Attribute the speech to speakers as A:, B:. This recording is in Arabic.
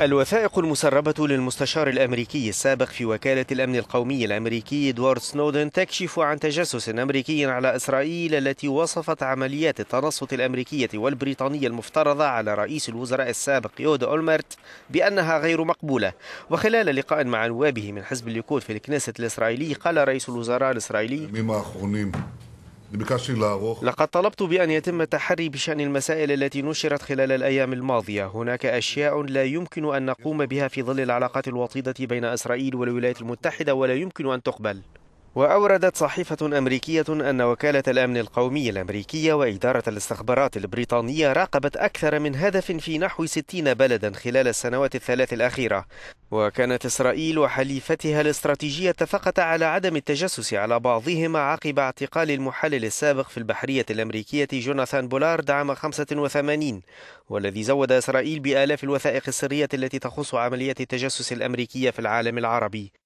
A: الوثائق المسربة للمستشار الأمريكي السابق في وكالة الأمن القومي الأمريكي إدوارد سنودن تكشف عن تجسس أمريكي على إسرائيل التي وصفت عمليات التنصت الأمريكية والبريطانية المفترضة على رئيس الوزراء السابق يود أولمرت بأنها غير مقبولة وخلال لقاء مع نوابه من حزب الليكود في الكنيسة الإسرائيلي قال رئيس الوزراء الإسرائيلي لقد طلبت بأن يتم التحري بشأن المسائل التي نشرت خلال الأيام الماضية هناك أشياء لا يمكن أن نقوم بها في ظل العلاقات الوطيدة بين إسرائيل والولايات المتحدة ولا يمكن أن تقبل وأوردت صحيفة أمريكية أن وكالة الأمن القومي الأمريكية وإدارة الاستخبارات البريطانية راقبت أكثر من هدف في نحو 60 بلدا خلال السنوات الثلاث الأخيرة وكانت إسرائيل وحليفتها الاستراتيجية اتفقتا على عدم التجسس على بعضهما عقب اعتقال المحلل السابق في البحرية الأمريكية جوناثان بولارد عام 85 والذي زود إسرائيل بآلاف الوثائق السرية التي تخص عمليات التجسس الأمريكية في العالم العربي